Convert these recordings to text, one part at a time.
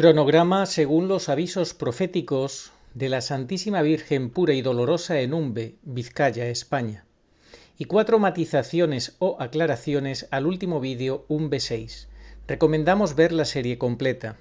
Cronograma según los avisos proféticos de la Santísima Virgen pura y dolorosa en Umbe, Vizcaya, España. Y cuatro matizaciones o aclaraciones al último vídeo Umbe 6. Recomendamos ver la serie completa.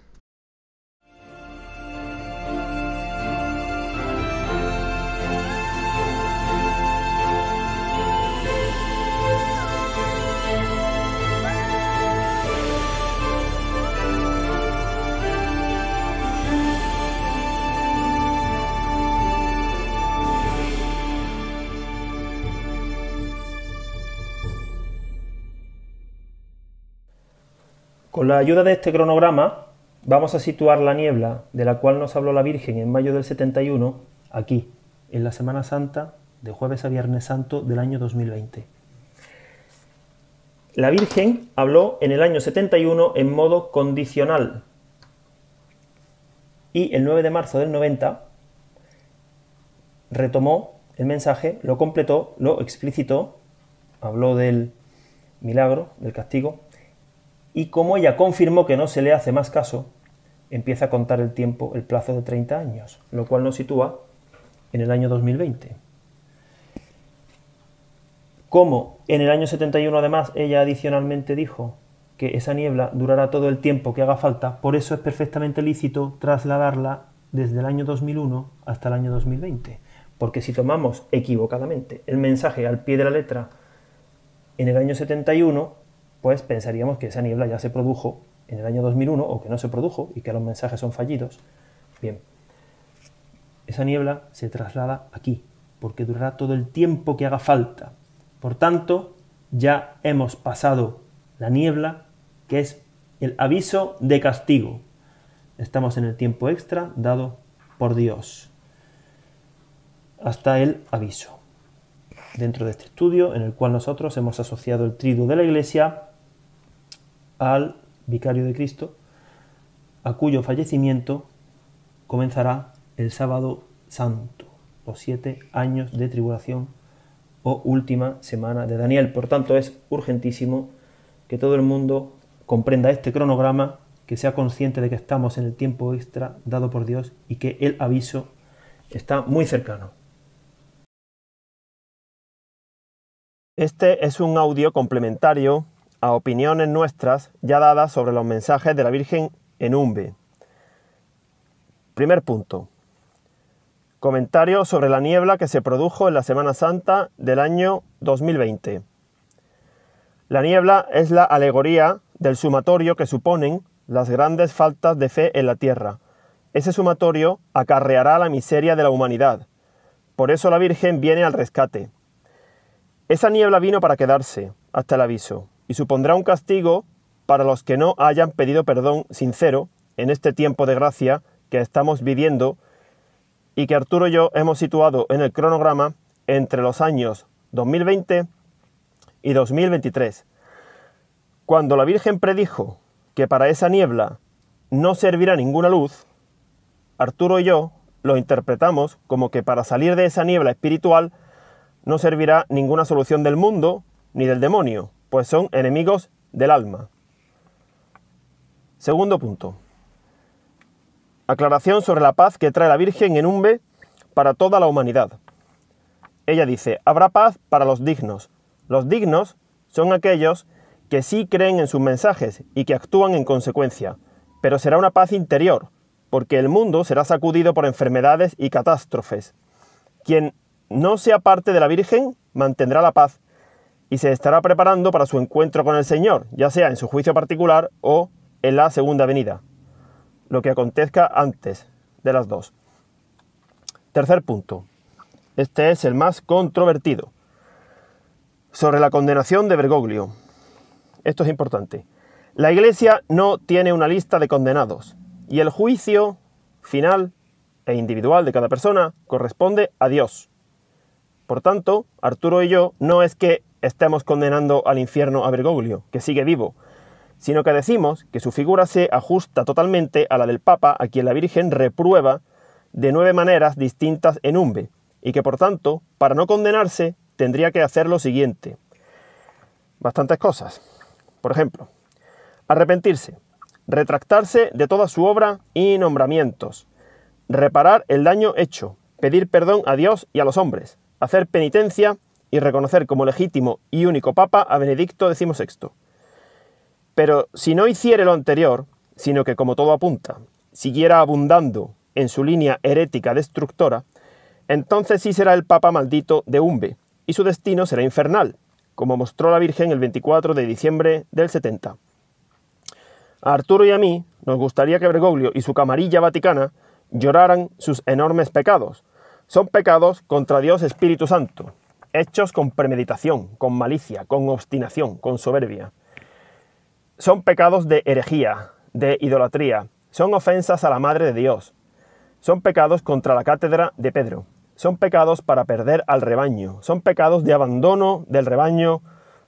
Con la ayuda de este cronograma vamos a situar la niebla de la cual nos habló la Virgen en mayo del 71 aquí, en la Semana Santa de jueves a viernes santo del año 2020. La Virgen habló en el año 71 en modo condicional y el 9 de marzo del 90 retomó el mensaje, lo completó, lo explicitó, habló del milagro, del castigo, y como ella confirmó que no se le hace más caso, empieza a contar el tiempo, el plazo de 30 años, lo cual nos sitúa en el año 2020. Como en el año 71 además ella adicionalmente dijo que esa niebla durará todo el tiempo que haga falta, por eso es perfectamente lícito trasladarla desde el año 2001 hasta el año 2020. Porque si tomamos equivocadamente el mensaje al pie de la letra en el año 71, pues pensaríamos que esa niebla ya se produjo en el año 2001 o que no se produjo y que los mensajes son fallidos. Bien, esa niebla se traslada aquí, porque durará todo el tiempo que haga falta. Por tanto, ya hemos pasado la niebla, que es el aviso de castigo. Estamos en el tiempo extra dado por Dios. Hasta el aviso. Dentro de este estudio, en el cual nosotros hemos asociado el triduo de la Iglesia al vicario de Cristo, a cuyo fallecimiento comenzará el sábado santo, los siete años de tribulación o última semana de Daniel. Por tanto, es urgentísimo que todo el mundo comprenda este cronograma, que sea consciente de que estamos en el tiempo extra dado por Dios y que el aviso está muy cercano. Este es un audio complementario a opiniones nuestras ya dadas sobre los mensajes de la Virgen en Umbe. Primer punto. Comentario sobre la niebla que se produjo en la Semana Santa del año 2020. La niebla es la alegoría del sumatorio que suponen las grandes faltas de fe en la tierra. Ese sumatorio acarreará la miseria de la humanidad. Por eso la Virgen viene al rescate. Esa niebla vino para quedarse, hasta el aviso y supondrá un castigo para los que no hayan pedido perdón sincero en este tiempo de gracia que estamos viviendo y que Arturo y yo hemos situado en el cronograma entre los años 2020 y 2023. Cuando la Virgen predijo que para esa niebla no servirá ninguna luz, Arturo y yo lo interpretamos como que para salir de esa niebla espiritual no servirá ninguna solución del mundo ni del demonio, pues son enemigos del alma. Segundo punto. Aclaración sobre la paz que trae la Virgen en un B para toda la humanidad. Ella dice, habrá paz para los dignos. Los dignos son aquellos que sí creen en sus mensajes y que actúan en consecuencia, pero será una paz interior, porque el mundo será sacudido por enfermedades y catástrofes. Quien no sea parte de la Virgen mantendrá la paz, y se estará preparando para su encuentro con el Señor, ya sea en su juicio particular o en la segunda venida, lo que acontezca antes de las dos. Tercer punto. Este es el más controvertido. Sobre la condenación de Bergoglio. Esto es importante. La Iglesia no tiene una lista de condenados y el juicio final e individual de cada persona corresponde a Dios. Por tanto, Arturo y yo no es que estemos condenando al infierno a Bergoglio, que sigue vivo, sino que decimos que su figura se ajusta totalmente a la del Papa, a quien la Virgen reprueba de nueve maneras distintas en umbe, y que por tanto, para no condenarse, tendría que hacer lo siguiente. Bastantes cosas. Por ejemplo, arrepentirse, retractarse de toda su obra y nombramientos, reparar el daño hecho, pedir perdón a Dios y a los hombres, hacer penitencia y reconocer como legítimo y único papa a Benedicto XVI. Pero si no hiciere lo anterior, sino que como todo apunta, siguiera abundando en su línea herética destructora, entonces sí será el papa maldito de Umbe, y su destino será infernal, como mostró la Virgen el 24 de diciembre del 70. A Arturo y a mí nos gustaría que Bergoglio y su camarilla vaticana lloraran sus enormes pecados. Son pecados contra Dios Espíritu Santo, hechos con premeditación, con malicia, con obstinación, con soberbia. Son pecados de herejía, de idolatría, son ofensas a la Madre de Dios, son pecados contra la cátedra de Pedro, son pecados para perder al rebaño, son pecados de abandono del rebaño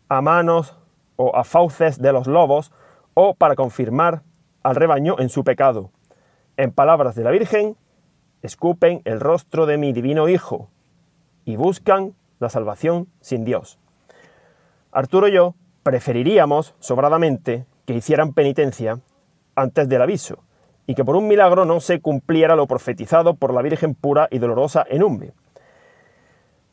a manos o a fauces de los lobos, o para confirmar al rebaño en su pecado. En palabras de la Virgen, escupen el rostro de mi divino Hijo y buscan la salvación sin Dios. Arturo y yo preferiríamos, sobradamente, que hicieran penitencia antes del aviso, y que por un milagro no se cumpliera lo profetizado por la Virgen pura y dolorosa en Umbe.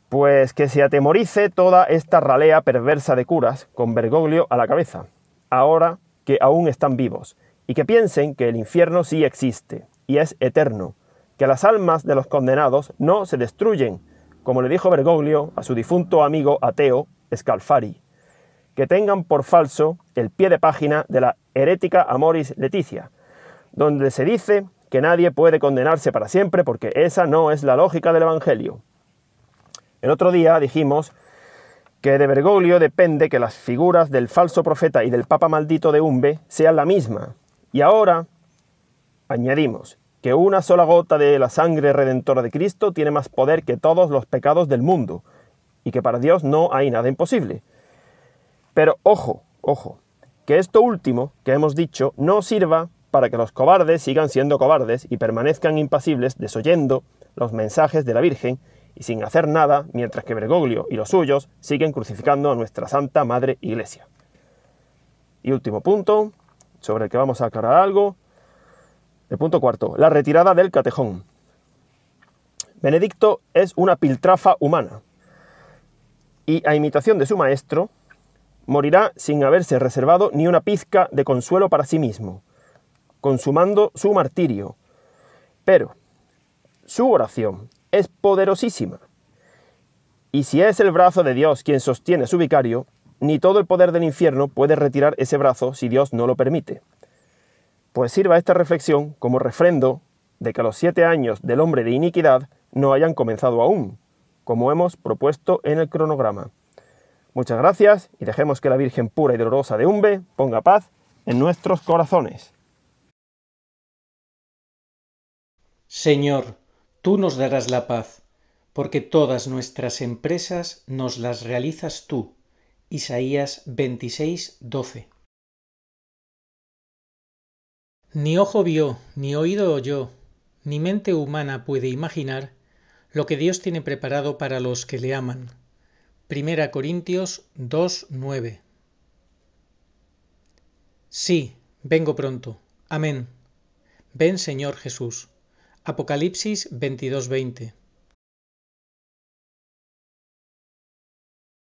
Pues que se atemorice toda esta ralea perversa de curas, con Bergoglio a la cabeza, ahora que aún están vivos, y que piensen que el infierno sí existe, y es eterno, que las almas de los condenados no se destruyen, como le dijo Bergoglio a su difunto amigo ateo Scalfari, que tengan por falso el pie de página de la herética Amoris Leticia, donde se dice que nadie puede condenarse para siempre porque esa no es la lógica del Evangelio. El otro día dijimos que de Bergoglio depende que las figuras del falso profeta y del papa maldito de Umbe sean la misma. Y ahora añadimos que una sola gota de la sangre redentora de Cristo tiene más poder que todos los pecados del mundo, y que para Dios no hay nada imposible. Pero ojo, ojo, que esto último que hemos dicho no sirva para que los cobardes sigan siendo cobardes y permanezcan impasibles desoyendo los mensajes de la Virgen y sin hacer nada mientras que Bergoglio y los suyos siguen crucificando a nuestra Santa Madre Iglesia. Y último punto, sobre el que vamos a aclarar algo, el punto cuarto, la retirada del catejón. Benedicto es una piltrafa humana y, a imitación de su maestro, morirá sin haberse reservado ni una pizca de consuelo para sí mismo, consumando su martirio. Pero su oración es poderosísima. Y si es el brazo de Dios quien sostiene a su vicario, ni todo el poder del infierno puede retirar ese brazo si Dios no lo permite. Pues sirva esta reflexión como refrendo de que los siete años del hombre de iniquidad no hayan comenzado aún, como hemos propuesto en el cronograma. Muchas gracias y dejemos que la Virgen pura y dolorosa de Umbe ponga paz en nuestros corazones. Señor, tú nos darás la paz, porque todas nuestras empresas nos las realizas tú. Isaías 26, 12. Ni ojo vio, ni oído oyó, ni mente humana puede imaginar lo que Dios tiene preparado para los que le aman. Primera Corintios 2:9. Sí, vengo pronto. Amén. Ven, Señor Jesús. Apocalipsis 22:20.